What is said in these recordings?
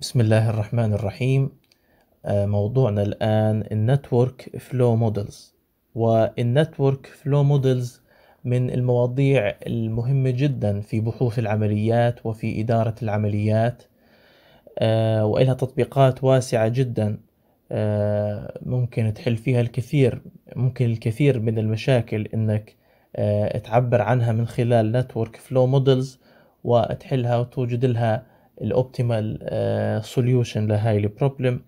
بسم الله الرحمن الرحيم آه، موضوعنا الآن النتورك فلو مودلز والنتورك فلو مودلز من المواضيع المهمة جدا في بحوث العمليات وفي إدارة العمليات آه، وإلها تطبيقات واسعة جدا آه، ممكن تحل فيها الكثير ممكن الكثير من المشاكل إنك تعبر عنها من خلال نتورك فلو مودلز وتحلها وتوجد لها الاوبتيمال سوليوشن آه، لهاي البروبلم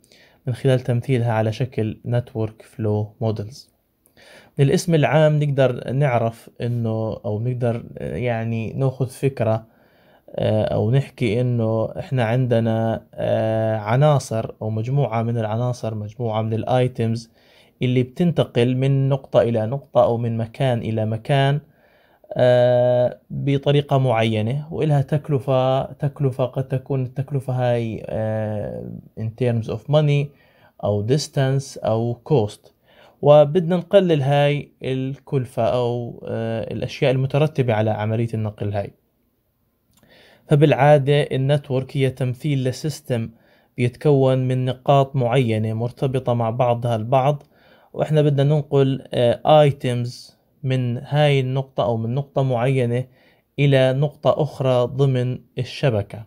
من خلال تمثيلها على شكل نتورك فلو مودلز من الاسم العام نقدر نعرف انه او نقدر آه، يعني ناخذ فكره آه، او نحكي انه احنا عندنا عناصر او مجموعه من العناصر مجموعه من الايتمز اللي بتنتقل من نقطه الى نقطه او من مكان الى مكان آه، بطريقة معينة وإلها تكلفة تكلفة قد تكون التكلفة هاي آه، in terms of money أو distance أو cost وبدنا نقلل هاي الكلفة أو آه، الأشياء المترتبة على عملية النقل هاي فبالعادة النتورك هي تمثيل لسيستم بيتكون من نقاط معينة مرتبطة مع بعضها البعض وإحنا بدنا ننقل ايتمز من هاي النقطة أو من نقطة معينة إلى نقطة أخرى ضمن الشبكة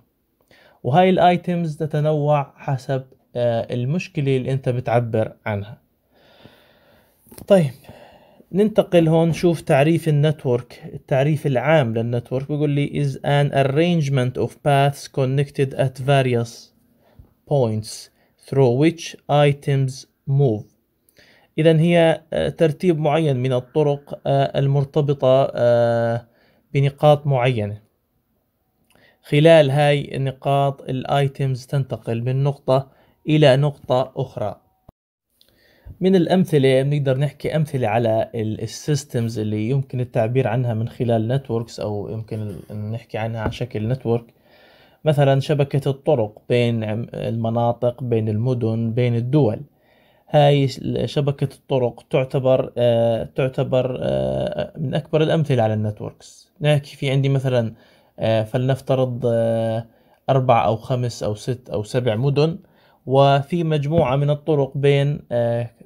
وهاي الآيتمز تتنوع حسب آه، المشكلة اللي أنت بتعبر عنها طيب ننتقل هون نشوف تعريف النتورك التعريف العام للنتورك بيقول لي is an arrangement of paths connected at various points through which items move إذا هي آه، ترتيب معين من الطرق آه، المرتبطة آه، بنقاط معينة خلال هاي النقاط الايتمز تنتقل من نقطة إلى نقطة أخرى من الأمثلة بنقدر نحكي أمثلة على السيستمز اللي يمكن التعبير عنها من خلال نتوركس أو يمكن نحكي عنها على شكل نتورك مثلا شبكة الطرق بين المناطق بين المدن بين الدول هاي شبكة الطرق تعتبر آه، تعتبر آه، من أكبر الأمثلة على النتوركس نحكي في عندي مثلا آه، فلنفترض أربع أو خمس أو ست أو سبع مدن وفي مجموعة من الطرق بين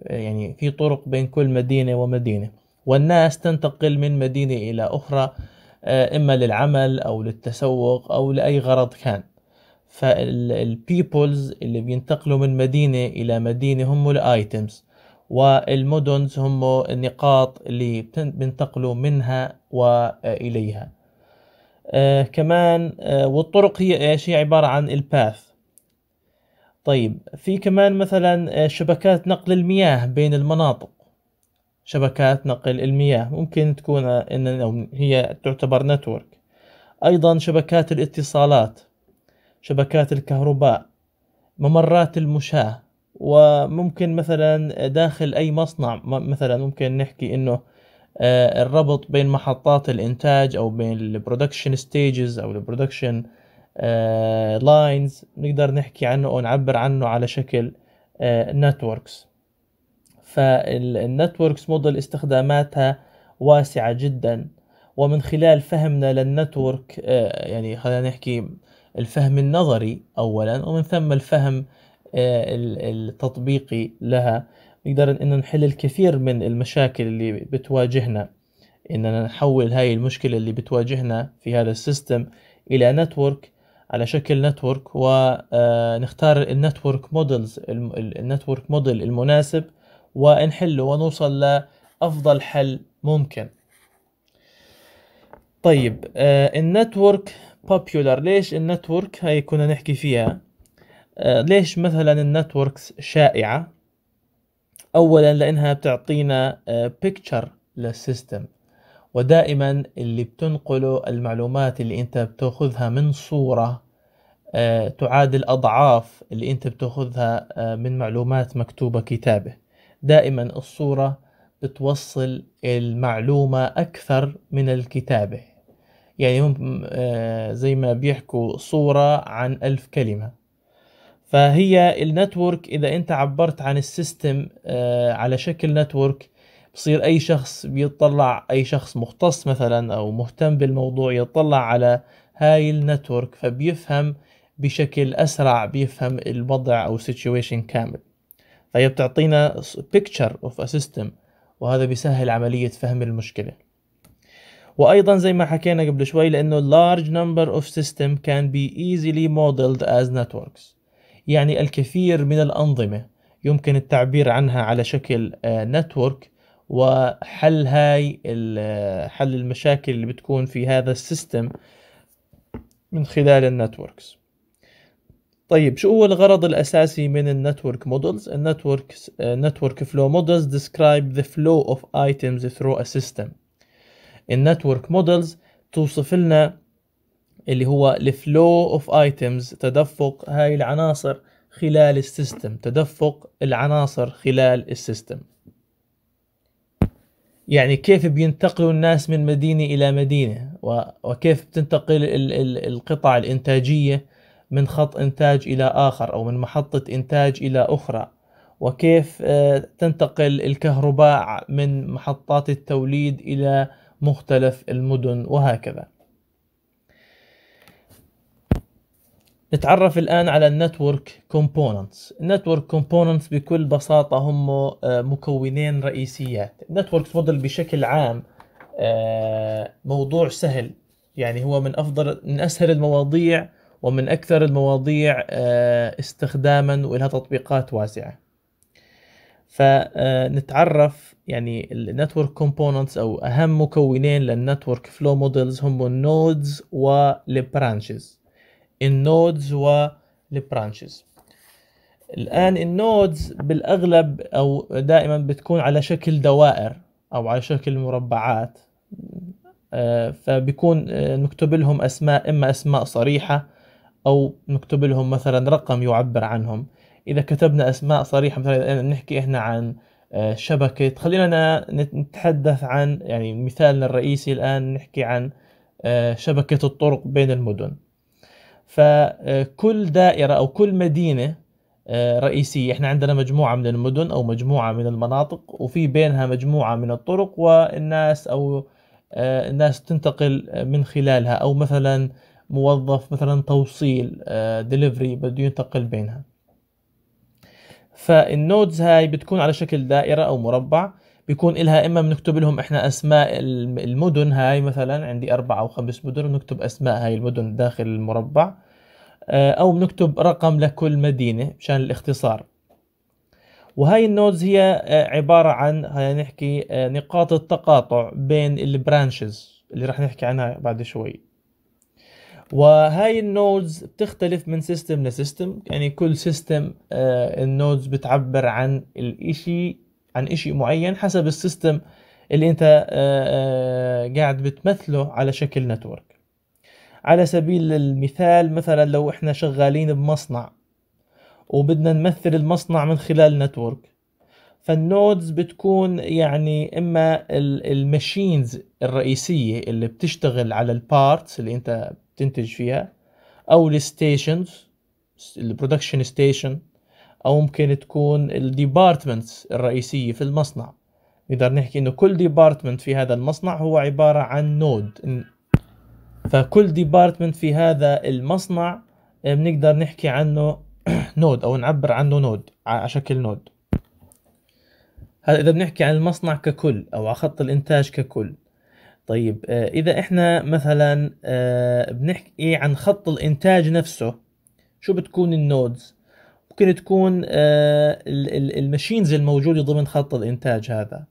يعني في طرق بين كل مدينة ومدينة والناس تنتقل من مدينة إلى أخرى إما للعمل أو للتسوق أو لأي غرض كان فالبيبلز اللي بينتقلوا من مدينة إلى مدينة هم الايتمز والمدنز هم النقاط اللي بينتقلوا منها وإليها آه كمان آه والطرق هي ايش هي عبارة عن الباث طيب في كمان مثلا آه، شبكات نقل المياه بين المناطق شبكات نقل المياه ممكن تكون آه، إن هي تعتبر نتورك أيضا شبكات الاتصالات شبكات الكهرباء ممرات المشاة وممكن مثلا داخل اي مصنع مثلا ممكن نحكي انه آه، الربط بين محطات الانتاج او بين البرودكشن ستيجز او البرودكشن لاينز آه، نقدر نحكي عنه او نعبر عنه على شكل نتوركس فالنتوركس موديل استخداماتها واسعة جدا ومن خلال فهمنا للنتورك آه، يعني خلينا نحكي الفهم النظري أولا ومن ثم الفهم آه، التطبيقي لها نقدر إن نحل الكثير من المشاكل اللي بتواجهنا إننا نحول هاي المشكلة اللي بتواجهنا في هذا السيستم إلى نتورك على شكل نتورك ونختار آه، النتورك مودلز النتورك موديل المناسب ونحله ونوصل لأفضل حل ممكن طيب آه، النتورك popular ليش النتورك هاي كنا نحكي فيها آه، ليش مثلا النتوركس شائعة أولا لأنها بتعطينا بيكتشر آه، للسيستم ودائما اللي بتنقله المعلومات اللي انت بتاخذها من صورة آه، تعادل أضعاف اللي انت بتاخذها من معلومات مكتوبة كتابة دائما الصورة بتوصل المعلومة أكثر من الكتابة يعني هم آه، زي ما بيحكوا صورة عن ألف كلمة فهي النتورك إذا أنت عبرت عن السيستم آه، على شكل نتورك بصير أي شخص بيطلع أي شخص مختص مثلا أو مهتم بالموضوع يطلع على هاي النتورك فبيفهم بشكل أسرع بيفهم الوضع أو situation كامل فهي بتعطينا picture of a system وهذا بيسهل عملية فهم المشكلة وايضا زي ما حكينا قبل شوي لانه large number of system can be easily modeled as networks يعني الكثير من الانظمه يمكن التعبير عنها على شكل نتورك آه, وحل هاي آه, حل المشاكل اللي بتكون في هذا السيستم من خلال النتوركس طيب شو هو الغرض الأساسي من النتورك مودلز؟ النتورك نتورك فلو مودلز describe the flow of items through a system النتورك مودلز توصف لنا اللي هو الفلو اوف ايتمز تدفق هاي العناصر خلال السيستم تدفق العناصر خلال السيستم يعني كيف بينتقلوا الناس من مدينة إلى مدينة وكيف بتنتقل القطع الإنتاجية من خط إنتاج إلى آخر أو من محطة إنتاج إلى أخرى وكيف آه، تنتقل الكهرباء من محطات التوليد إلى مختلف المدن وهكذا نتعرف الآن على النتورك كومبوننتس النتورك كومبوننتس بكل بساطة هم آه، مكونين رئيسيات النتورك موديل بشكل عام آه، موضوع سهل يعني هو من أفضل من أسهل المواضيع ومن أكثر المواضيع آه، استخداما ولها تطبيقات واسعة فنتعرف يعني النتورك كومبوننتس او اهم مكونين للنتورك فلو مودلز هم النودز والبرانشز النودز والبرانشز الان النودز بالاغلب او دائما بتكون على شكل دوائر او على شكل مربعات آه، فبيكون آه، نكتب لهم اسماء اما اسماء صريحه او نكتب لهم مثلا رقم يعبر عنهم اذا كتبنا اسماء صريحه مثلا إذا نحكي احنا عن آه، شبكه خلينا نتحدث عن يعني مثالنا الرئيسي الان نحكي عن آه، شبكه الطرق بين المدن فكل آه، دائره او كل مدينه رئيسيه احنا عندنا مجموعه من المدن او مجموعه من المناطق وفي بينها مجموعه من الطرق والناس او الناس تنتقل من خلالها او مثلا موظف مثلا توصيل دليفري بده ينتقل بينها فالنودز هاي بتكون على شكل دائرة أو مربع بيكون إلها إما بنكتب لهم إحنا أسماء المدن هاي مثلا عندي أربع أو خمس مدن بنكتب أسماء هاي المدن داخل المربع آه، أو بنكتب رقم لكل مدينة مشان الاختصار وهاي النودز هي آه، عبارة عن خلينا نحكي آه، نقاط التقاطع بين البرانشز اللي راح نحكي عنها بعد شوي وهاي النودز بتختلف من سيستم لسيستم يعني كل سيستم آه، النودز بتعبر عن الاشي عن اشي معين حسب السيستم اللي انت آه، آه، قاعد بتمثله على شكل نتورك على سبيل المثال مثلا لو احنا شغالين بمصنع وبدنا نمثل المصنع من خلال نتورك فالنودز بتكون يعني اما الماشينز الرئيسيه اللي بتشتغل على البارتس اللي انت تنتج فيها او الستيشنز البرودكشن ستيشن او ممكن تكون الديبارتمنتس الرئيسيه في المصنع نقدر نحكي انه كل ديبارتمنت في هذا المصنع هو عباره عن نود فكل ديبارتمنت في هذا المصنع آه، بنقدر نحكي عنه نود او نعبر عنه نود على شكل نود هذا اذا بنحكي عن المصنع ككل او على خط الانتاج ككل طيب آه، اذا احنا مثلا آه، بنحكي إيه عن خط الانتاج نفسه شو بتكون النودز ممكن تكون آه، الماشينز الموجوده ضمن خط الانتاج هذا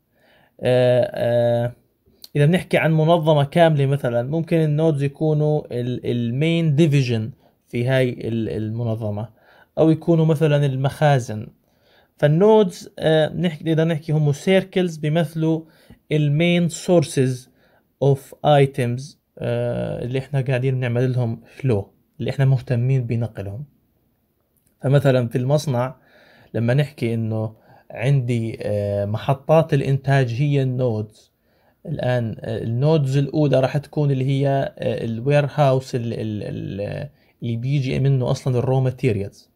اذا بنحكي عن منظمه كامله مثلا ممكن النودز يكونوا المين ديفيجن في هاي المنظمه او يكونوا مثلا المخازن فالنودز بنحكي اذا نحكي هم سيركلز بيمثلوا المين سورسز اوف ايتمز آه، اللي احنا قاعدين بنعمل لهم فلو اللي احنا مهتمين بنقلهم فمثلا في المصنع لما نحكي انه عندي آه، محطات الانتاج هي النودز الان آه، النودز الاولى راح تكون اللي هي الوير هاوس اللي بيجي منه اصلا الرو ماتيريالز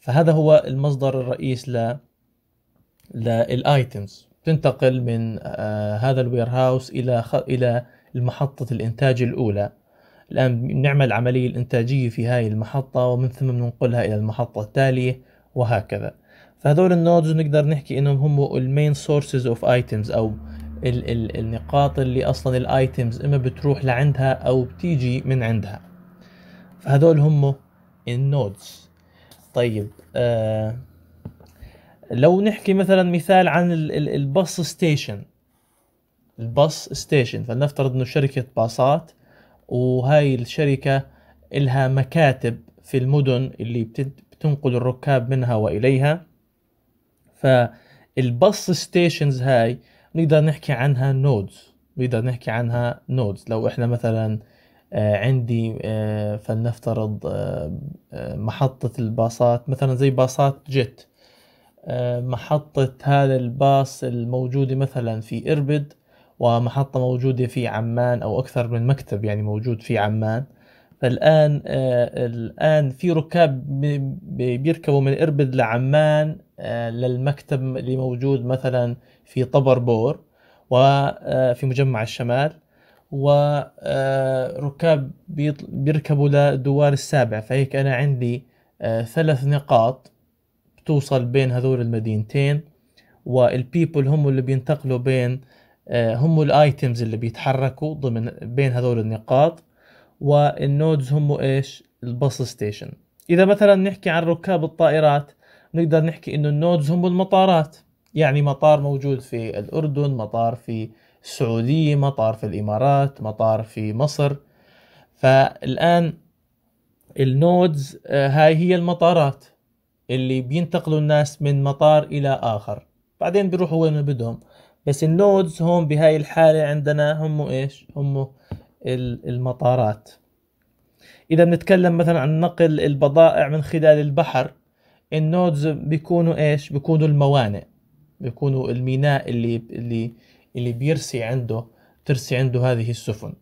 فهذا هو المصدر الرئيس ل للايتمز تنتقل من آه، هذا الوير هاوس الى الى المحطه الانتاج الاولى الان نعمل عمليه الانتاجيه في هاي المحطه ومن ثم ننقلها الى المحطه التاليه وهكذا فهذول النودز نقدر نحكي انهم هم المين سورسز اوف ايتمز او ال ال النقاط اللي اصلا الايتمز اما بتروح لعندها او بتيجي من عندها فهذول هم النودز طيب آه لو نحكي مثلا مثال عن الباص ستيشن الباص ستيشن فلنفترض انه شركة باصات وهاي الشركة إلها مكاتب في المدن اللي بتنقل الركاب منها وإليها فالباص ستيشنز هاي نقدر نحكي عنها نودز نقدر نحكي عنها نودز لو احنا مثلا آه، عندي آه، فلنفترض آه، محطة الباصات مثلا زي باصات جيت آه، محطة هذا الباص الموجودة مثلا في إربد ومحطة موجودة في عمان أو أكثر من مكتب يعني موجود في عمان فالآن آه، الآن في ركاب بيركبوا من إربد لعمان آه، للمكتب اللي موجود مثلا في طبربور وفي مجمع الشمال وركاب بيركبوا لدوار السابع فهيك أنا عندي ثلاث نقاط توصل بين هذول المدينتين والبيبل هم اللي بينتقلوا بين آه، هم الايتمز اللي بيتحركوا ضمن بين هذول النقاط والنودز هم ايش الباص ستيشن اذا مثلا نحكي عن ركاب الطائرات نقدر نحكي انه النودز هم المطارات يعني مطار موجود في الاردن مطار في السعوديه مطار في الامارات مطار في مصر فالان النودز آه، هاي هي المطارات اللي بينتقلوا الناس من مطار الى اخر بعدين بيروحوا وين ما بدهم بس النودز هون بهاي الحالة عندنا هم ايش هم المطارات اذا بنتكلم مثلا عن نقل البضائع من خلال البحر النودز بيكونوا ايش بيكونوا الموانئ بيكونوا الميناء اللي اللي اللي بيرسي عنده ترسي عنده هذه السفن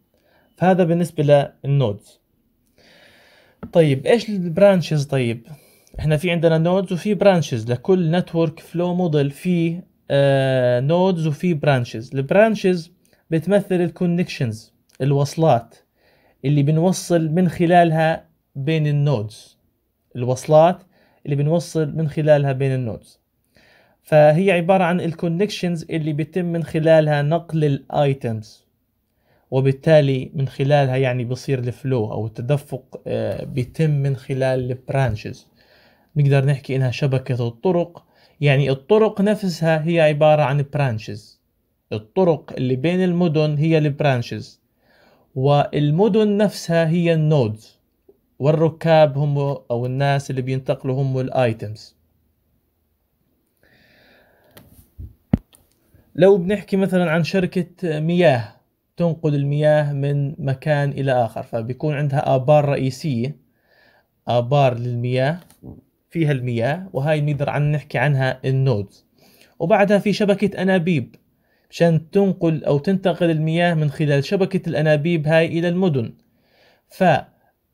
فهذا بالنسبة للنودز طيب ايش البرانشز طيب احنا في عندنا نودز وفي برانشز لكل نتورك فلو موديل في نودز آه، وفي برانشز البرانشز بتمثل الكونكشنز الوصلات اللي بنوصل من خلالها بين النودز الوصلات اللي بنوصل من خلالها بين النودز فهي عبارة عن الكونكشنز اللي بيتم من خلالها نقل الايتمز وبالتالي من خلالها يعني بصير الفلو او التدفق آه، بيتم من خلال البرانشز نقدر نحكي انها شبكة الطرق يعني الطرق نفسها هي عبارة عن برانشز الطرق اللي بين المدن هي البرانشز والمدن نفسها هي النودز والركاب هم او الناس اللي بينتقلوا هم الايتمز لو بنحكي مثلا عن شركة مياه تنقل المياه من مكان إلى آخر فبيكون عندها آبار رئيسية آبار للمياه فيها المياه وهاي بنقدر عن نحكي عنها النودز وبعدها في شبكة أنابيب مشان تنقل أو تنتقل المياه من خلال شبكة الأنابيب هاي إلى المدن ف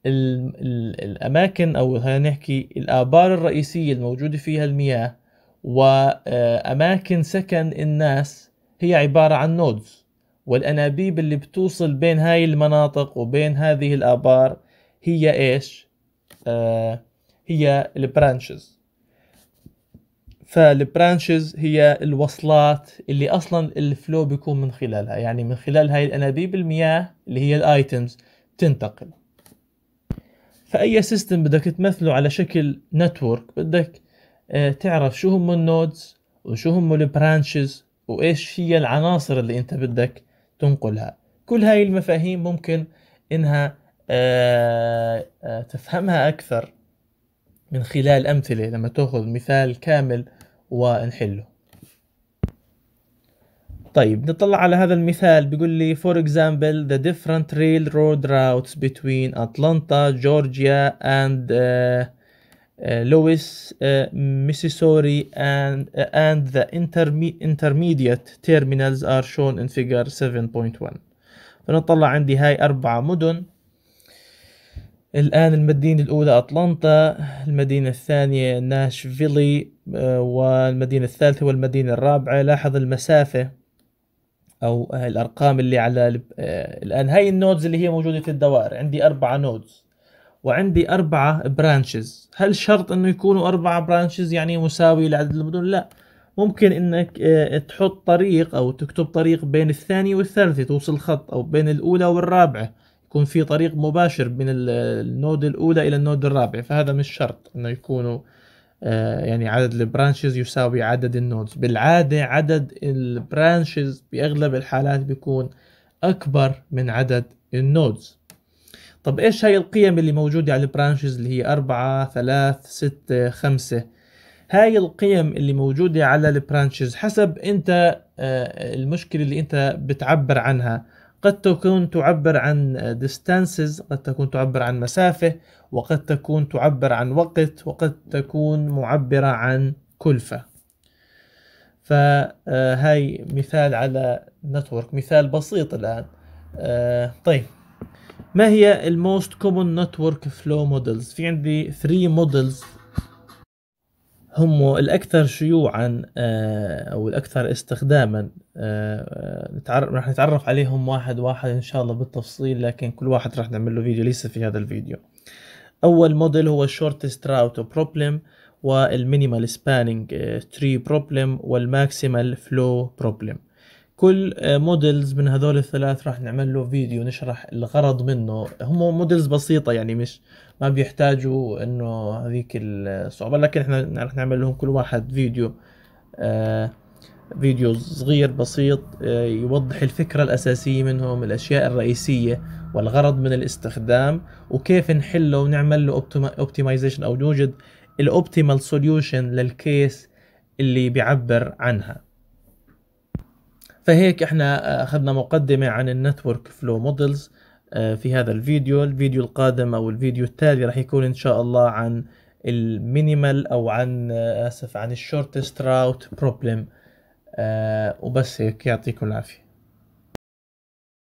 الأماكن أو خلينا نحكي الآبار الرئيسية الموجودة فيها المياه وأماكن آه، سكن الناس هي عبارة عن نودز والأنابيب اللي بتوصل بين هاي المناطق وبين هذه الآبار هي إيش؟ آه هي البرانشز فالبرانشز هي الوصلات اللي اصلا الفلو بيكون من خلالها يعني من خلال هاي الانابيب المياه اللي هي الايتمز تنتقل فاي سيستم بدك تمثله على شكل نتورك بدك آه، تعرف شو هم النودز وشو هم البرانشز وايش هي العناصر اللي انت بدك تنقلها كل هاي المفاهيم ممكن انها آه، آه، تفهمها اكثر من خلال أمثلة لما تأخذ مثال كامل ونحله طيب نطلع على هذا المثال بيقول لي for example the different railroad routes between Atlanta, Georgia and uh, uh, Louis, uh, Mississippi and, uh, and the interme intermediate terminals are shown in figure 7.1 فنطلع عندي هاي أربعة مدن الآن المدينة الأولى أطلنطا المدينة الثانية ناشفيلي آه، والمدينة الثالثة والمدينة الرابعة لاحظ المسافة أو الأرقام اللي على آه، الآن هاي النودز اللي هي موجودة في الدوائر عندي أربعة نودز وعندي أربعة برانشز هل شرط إنه يكونوا أربعة برانشز يعني مساوي لعدد المدن؟ لا ممكن إنك آه، تحط طريق أو تكتب طريق بين الثانية والثالثة توصل خط أو بين الأولى والرابعة يكون في طريق مباشر من النود الاولى الى النود الرابع فهذا مش شرط انه يكونوا آه، يعني عدد البرانشز يساوي عدد النودز بالعاده عدد البرانشز باغلب الحالات بيكون اكبر من عدد النودز طب ايش هاي القيم اللي موجودة على البرانشز اللي هي أربعة ثلاث ستة خمسة هاي القيم اللي موجودة على البرانشز حسب انت آه، المشكلة اللي انت بتعبر عنها قد تكون تعبر عن distances قد تكون تعبر عن مسافة وقد تكون تعبر عن وقت وقد تكون معبرة عن كلفة فهاي آه، مثال على نتورك مثال بسيط الآن آه، طيب ما هي الموست كومن network فلو مودلز في عندي 3 مودلز هم الأكثر شيوعا آه، أو الأكثر استخداما آه، نتعرف راح نتعرف عليهم واحد واحد ان شاء الله بالتفصيل لكن كل واحد راح نعمل له فيديو لسه في هذا الفيديو اول موديل هو الشورت ستراوت بروبلم والمينيمال سبانينج تري بروبلم والماكسيمال فلو بروبلم كل موديلز آه، من هذول الثلاث راح نعمل له فيديو نشرح الغرض منه هم موديلز بسيطة يعني مش ما بيحتاجوا انه هذيك الصعوبة لكن احنا راح نعمل لهم كل واحد فيديو آه فيديو صغير بسيط آه، يوضح الفكرة الأساسية منهم الأشياء الرئيسية والغرض من الاستخدام وكيف نحله ونعمل له اوبتمايزيشن أو نوجد الاوبتيمال سوليوشن للكيس اللي بيعبر عنها فهيك احنا آه، اخذنا مقدمة عن النتورك فلو مودلز في هذا الفيديو الفيديو القادم او الفيديو التالي راح يكون ان شاء الله عن المينيمال او عن آه، اسف عن الشورتست راوت بروبلم آه، وبس هيك يعطيكم العافيه